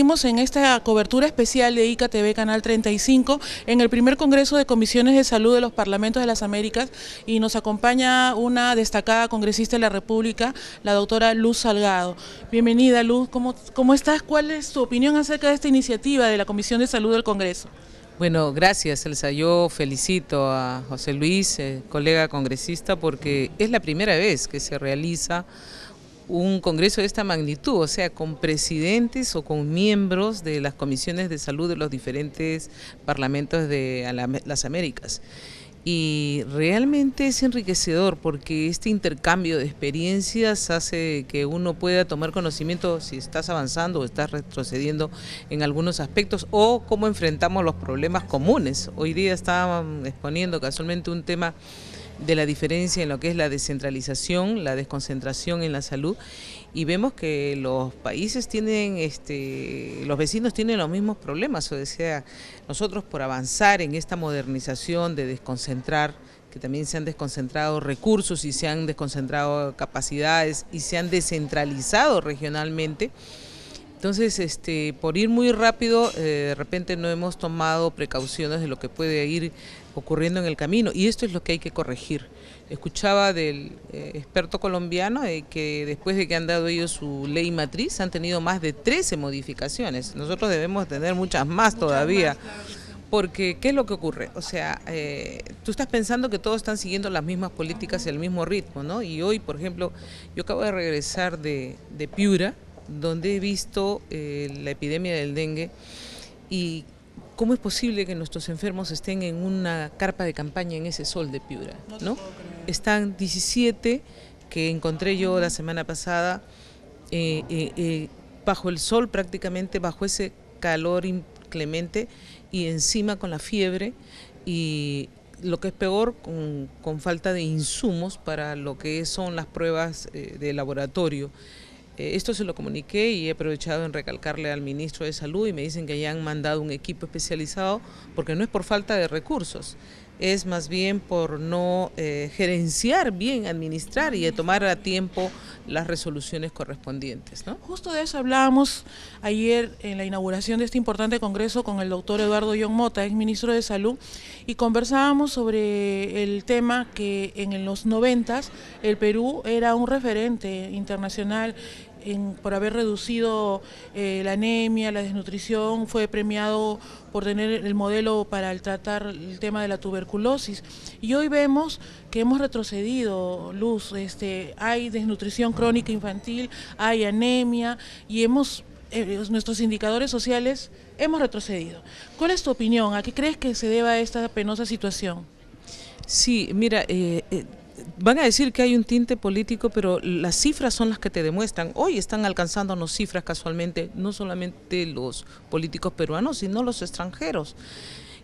en esta cobertura especial de TV Canal 35 en el primer Congreso de Comisiones de Salud de los Parlamentos de las Américas y nos acompaña una destacada congresista de la República, la doctora Luz Salgado. Bienvenida Luz, ¿cómo, estás? ¿Cuál es tu opinión acerca de esta iniciativa de la Comisión de Salud del Congreso? Bueno, gracias Elsa. Yo felicito a José Luis, eh, colega congresista, porque es la primera vez que se realiza un congreso de esta magnitud, o sea, con presidentes o con miembros de las comisiones de salud de los diferentes parlamentos de las Américas. Y realmente es enriquecedor porque este intercambio de experiencias hace que uno pueda tomar conocimiento si estás avanzando o estás retrocediendo en algunos aspectos o cómo enfrentamos los problemas comunes. Hoy día estaba exponiendo casualmente un tema de la diferencia en lo que es la descentralización, la desconcentración en la salud y vemos que los países tienen, este, los vecinos tienen los mismos problemas, o sea, nosotros por avanzar en esta modernización de desconcentrar, que también se han desconcentrado recursos y se han desconcentrado capacidades y se han descentralizado regionalmente, entonces, este, por ir muy rápido, eh, de repente no hemos tomado precauciones de lo que puede ir ocurriendo en el camino y esto es lo que hay que corregir. Escuchaba del eh, experto colombiano eh, que después de que han dado ellos su ley matriz han tenido más de 13 modificaciones. Nosotros debemos tener muchas más todavía. Porque, ¿qué es lo que ocurre? O sea, eh, tú estás pensando que todos están siguiendo las mismas políticas y el mismo ritmo, ¿no? Y hoy, por ejemplo, yo acabo de regresar de, Piura, donde he visto la epidemia del dengue y ¿Cómo es posible que nuestros enfermos estén en una carpa de campaña en ese sol de Piura? Están 17 que encontré yo la semana pasada eh, eh, eh, bajo el sol prácticamente, bajo ese calor inclemente y encima con la fiebre y lo que es peor, con falta de insumos para lo que son las pruebas de laboratorio. Eh, esto se lo comuniqué y he aprovechado en recalcarle al ministro de Salud y me dicen que ya han mandado un equipo especializado porque no es por falta de recursos es más bien por no eh, gerenciar bien, administrar y tomar a tiempo las resoluciones correspondientes. Justo de eso hablábamos ayer en la inauguración de este importante congreso con el doctor Eduardo John Mota, ex ministro de Salud, y conversábamos sobre el tema que en los noventas el Perú era un referente internacional por haber reducido eh, la anemia, la desnutrición, fue premiado por tener el modelo para tratar el tema de la tuberculosis. Y hoy vemos que hemos retrocedido, Luz, este, hay desnutrición crónica infantil, hay anemia y hemos eh, nuestros indicadores sociales hemos retrocedido. ¿Cuál es tu opinión? ¿A qué crees que se deba esta penosa situación? Sí, mira, eh, eh van a decir que hay un tinte político, pero las cifras son las que te demuestran. Hoy están alcanzándonos cifras casualmente, no solamente los políticos peruanos, sino los extranjeros.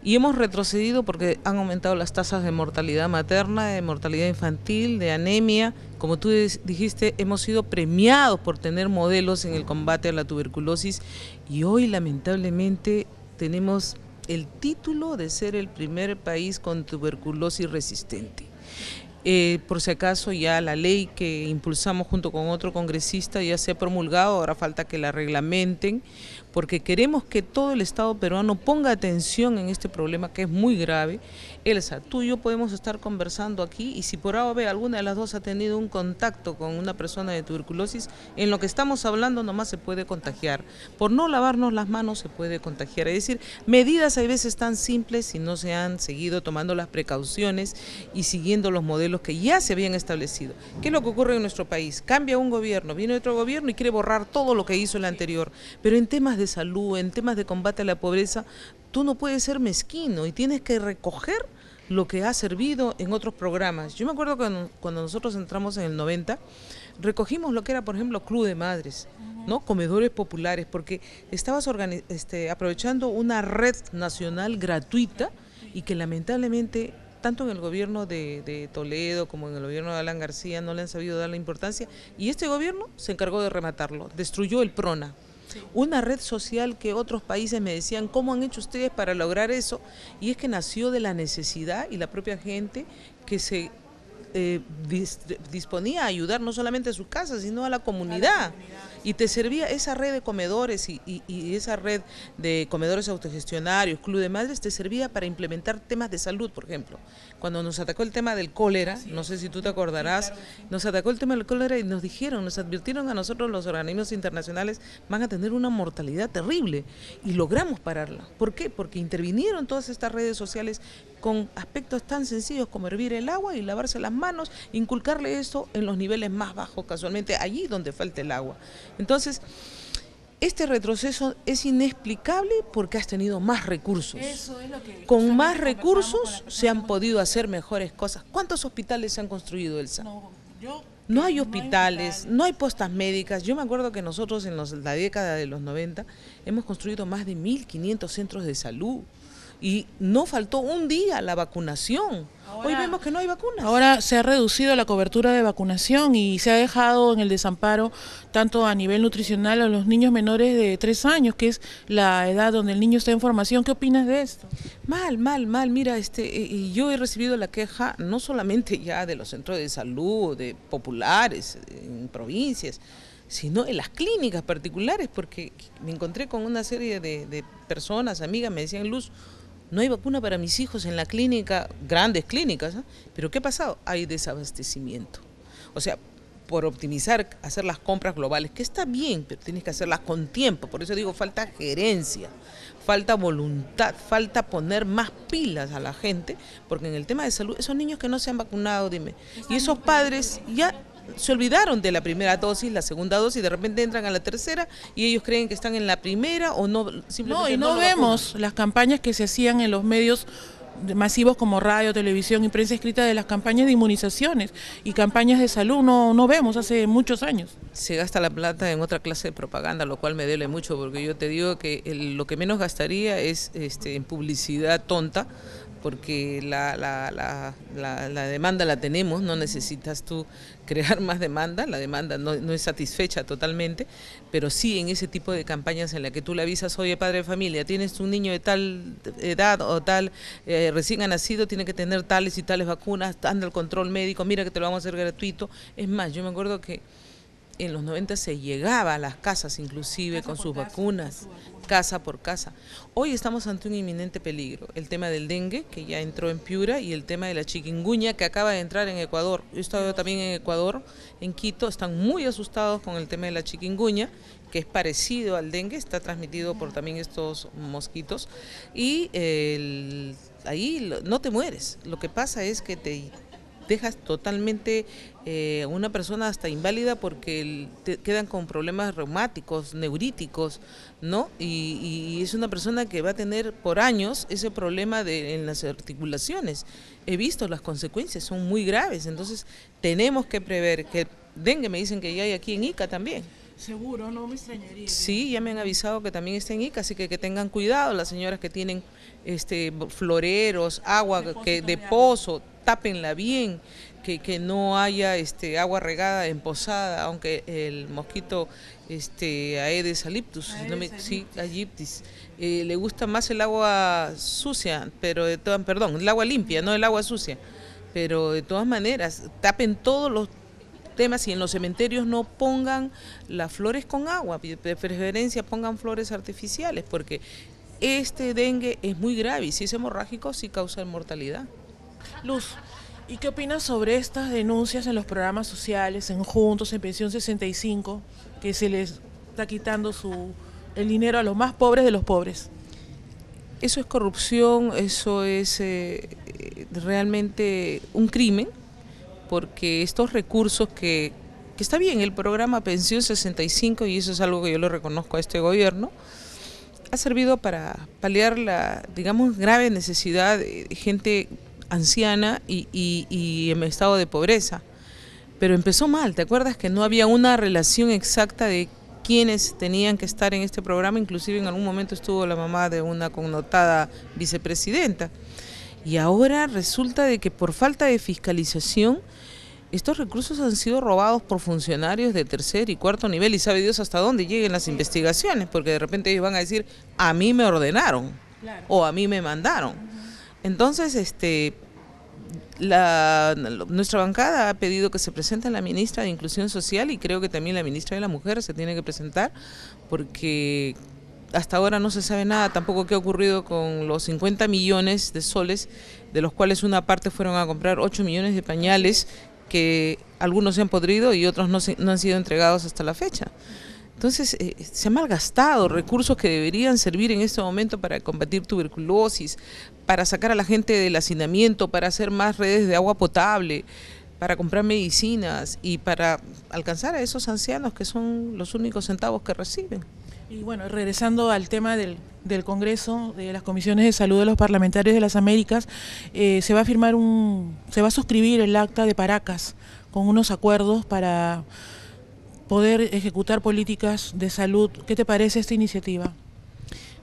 Y hemos retrocedido porque han aumentado las tasas de mortalidad materna, de mortalidad infantil, de anemia. Como tú dijiste, hemos sido premiados por tener modelos en el combate a la tuberculosis y hoy lamentablemente tenemos el título de ser el primer país con tuberculosis resistente. Eh, por si acaso ya la ley que impulsamos junto con otro congresista ya se ha promulgado, ahora falta que la reglamenten porque queremos que todo el Estado peruano ponga atención en este problema que es muy grave. Elsa, tú y yo podemos estar conversando aquí y si por ve alguna de las dos ha tenido un contacto con una persona de tuberculosis, en lo que estamos hablando nomás se puede contagiar. Por no lavarnos las manos se puede contagiar. Es decir, medidas hay veces tan simples si no se han seguido tomando las precauciones y siguiendo los modelos que ya se habían establecido. ¿Qué es lo que ocurre en nuestro país? Cambia un gobierno, viene otro gobierno y quiere borrar todo lo que hizo el anterior. Pero en temas de salud, en temas de combate a la pobreza, tú no puedes ser mezquino y tienes que recoger lo que ha servido en otros programas. Yo me acuerdo cuando, cuando nosotros entramos en el 90, recogimos lo que era, por ejemplo, Club de Madres, ¿no? comedores populares, porque estabas este, aprovechando una red nacional gratuita y que lamentablemente tanto en el gobierno de, de, Toledo como en el gobierno de Alan García no le han sabido dar la importancia y este gobierno se encargó de rematarlo, destruyó el PRONA una red social que otros países me decían, ¿cómo han hecho ustedes para lograr eso? Y es que nació de la necesidad y la propia gente que se eh, disponía a ayudar no solamente a sus casa, sino A la comunidad y te servía esa red de comedores y, esa red de comedores autogestionarios, club de madres, te servía para implementar temas de salud, por ejemplo. Cuando nos atacó el tema del cólera, no sé si tú te acordarás, nos atacó el tema del cólera y nos dijeron, nos advirtieron a nosotros los organismos internacionales, van a tener una mortalidad terrible y logramos pararla. ¿Por qué? Porque intervinieron todas estas redes sociales con aspectos tan sencillos como hervir el agua y lavarse las manos, inculcarle eso en los niveles más bajos, casualmente allí donde falta el agua. Entonces, este retroceso es inexplicable porque has tenido más recursos. con más recursos se han podido hacer mejores cosas. ¿Cuántos hospitales se han construido, Elsa? No, no hay hospitales, no hay, postas médicas. Yo me acuerdo que nosotros en la década de los 90 hemos construido más de 1.500 centros de salud y no faltó un día la vacunación. Hoy vemos que no hay vacunas. Ahora se ha reducido la cobertura de vacunación y se ha dejado en el desamparo tanto a nivel nutricional a los niños menores de 3 años, que es la edad donde el niño está en formación. ¿Qué opinas de esto? Mal, mal, mal. Mira, este, y yo he recibido la queja no solamente ya de los centros de salud, de populares, en provincias, sino en las clínicas particulares, porque me encontré con una serie de personas, amigas, me decían, Luz, no hay vacuna para mis hijos en la clínica, grandes clínicas, ¿eh? pero ¿qué ha pasado? Hay desabastecimiento. O sea, por optimizar, hacer las compras globales, que está bien, pero tienes que hacerlas con tiempo. Por eso digo, falta gerencia, falta voluntad, falta poner más pilas a la gente, porque en el tema de salud, esos niños que no se han vacunado, dime, pues y esos padres ya se olvidaron de la primera dosis, la segunda dosis, de repente entran a la tercera y ellos creen que están en la primera o no. Simplemente no, y no, vemos las campañas que se hacían en los medios masivos como radio, televisión y prensa escrita de las campañas de inmunizaciones y campañas de salud no, no vemos hace muchos años. Se gasta la plata en otra clase de propaganda, lo cual me duele mucho porque yo te digo que lo que menos gastaría es este, en publicidad tonta porque la, la, la, demanda la tenemos, no necesitas tú crear más demanda, la demanda no, es satisfecha totalmente, pero sí en ese tipo de campañas en la que tú le avisas, oye padre de familia, tienes un niño de tal edad o tal, eh, recién ha nacido, tiene que tener tales y tales vacunas, anda el control médico, mira que te lo vamos a hacer gratuito. Es más, yo me acuerdo que en los 90 se llegaba a las casas inclusive con sus vacunas, casa por casa. Hoy estamos ante un inminente peligro, el tema del dengue, que ya entró en Piura, y el tema de la chiquinguña que acaba de entrar en Ecuador. Yo he estado también en Ecuador, en Quito, están muy asustados con el tema de la chiquinguña que es parecido al dengue, está transmitido por también estos mosquitos, y ahí no te mueres, lo que pasa es que te dejas totalmente eh, una persona hasta inválida porque quedan con problemas reumáticos, neuríticos, ¿no? Y, es una persona que va a tener por años ese problema de, en las articulaciones. He visto las consecuencias, son muy graves, entonces tenemos que prever que dengue, me dicen que ya hay aquí en Ica también. Seguro, no me extrañaría. Sí, ya me han avisado que también está en Ica, así que que tengan cuidado las señoras que tienen este floreros, agua que de, de pozo, tápenla bien, que, no haya este, agua regada en posada, aunque el mosquito este, Aedes alyptus, Sí, eh, le gusta más el agua sucia, pero de todas, perdón, el agua limpia, no el agua sucia. Pero de todas maneras, tapen todos los temas y en los cementerios no pongan las flores con agua, de preferencia pongan flores artificiales, porque este dengue es muy grave y si es hemorrágico sí causa mortalidad. Luz. ¿Y qué opinas sobre estas denuncias en los programas sociales, en Juntos, en Pensión 65, que se les está quitando su, el dinero a los más pobres de los pobres? Eso es corrupción, eso es eh, realmente un crimen, porque estos recursos que, que está bien, el programa Pensión 65, y eso es algo que yo lo reconozco a este gobierno, ha servido para paliar la, digamos, grave necesidad de gente anciana y, en estado de pobreza. Pero empezó mal, ¿te acuerdas que no había una relación exacta de quienes tenían que estar en este programa, inclusive en algún momento estuvo la mamá de una connotada vicepresidenta. Y ahora resulta de que por falta de fiscalización, estos recursos han sido robados por funcionarios de tercer y cuarto nivel y sabe Dios hasta dónde lleguen las investigaciones, porque de repente ellos van a decir, a mí me ordenaron o a mí me mandaron. Entonces, este, nuestra bancada ha pedido que se presente la ministra de Inclusión Social y creo que también la ministra de la Mujer se tiene que presentar porque hasta ahora no se sabe nada tampoco qué ha ocurrido con los 50 millones de soles, de los cuales una parte fueron a comprar 8 millones de pañales que algunos se han podrido y otros no han sido entregados hasta la fecha. Entonces, eh, eh, se han malgastado recursos que deberían servir en este momento para combatir tuberculosis, para sacar a la gente del hacinamiento, para hacer más redes de agua potable, para comprar medicinas y para alcanzar a esos ancianos que son los únicos centavos que reciben. Y bueno, regresando al tema del, Congreso, de las comisiones de salud de los parlamentarios de las Américas, eh, se va a firmar un, se va a suscribir el acta de Paracas con unos acuerdos para poder ejecutar políticas de salud. ¿Qué te parece esta iniciativa?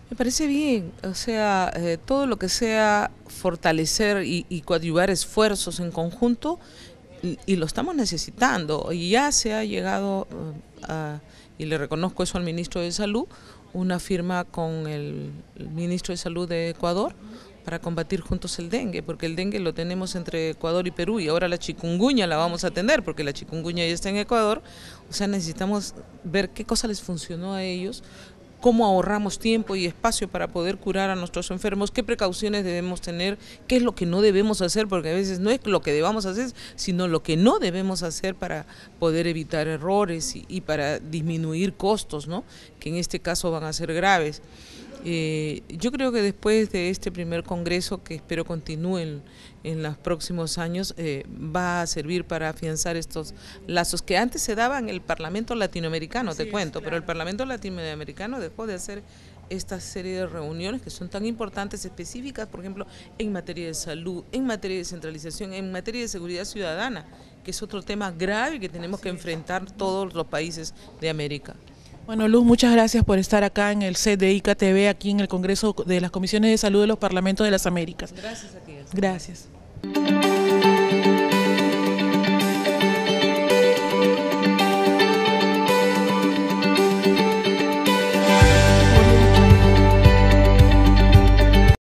Me parece bien, o sea, eh, todo lo que sea fortalecer y, y coadyuvar esfuerzos en conjunto, y, lo estamos necesitando, y ya se ha llegado eh, y le reconozco eso al ministro de Salud, una firma con el ministro de Salud de Ecuador, para combatir juntos el dengue, porque el dengue lo tenemos entre Ecuador y Perú y ahora la chikungunya la vamos a atender porque la chikungunya ya está en Ecuador. O sea, necesitamos ver qué cosa les funcionó a ellos, cómo ahorramos tiempo y espacio para poder curar a nuestros enfermos, qué precauciones debemos tener, qué es lo que no debemos hacer, porque a veces no es lo que debamos hacer, sino lo que no debemos hacer para poder evitar errores y, y para disminuir costos, ¿no? que en este caso van a ser graves. Eh, yo creo que después de este primer congreso, que espero continúe en, los próximos años, eh, va a servir para afianzar estos lazos que antes se daban en el Parlamento Latinoamericano, te cuento, pero el Parlamento Latinoamericano dejó de hacer esta serie de reuniones que son tan importantes, específicas, por ejemplo, en materia de salud, en materia de centralización, en materia de seguridad ciudadana, que es otro tema grave que tenemos que enfrentar todos los países de América. Bueno, Luz, muchas gracias por estar acá en el set de aquí en el Congreso de las Comisiones de Salud de los Parlamentos de las Américas. Gracias a ti. Gracias.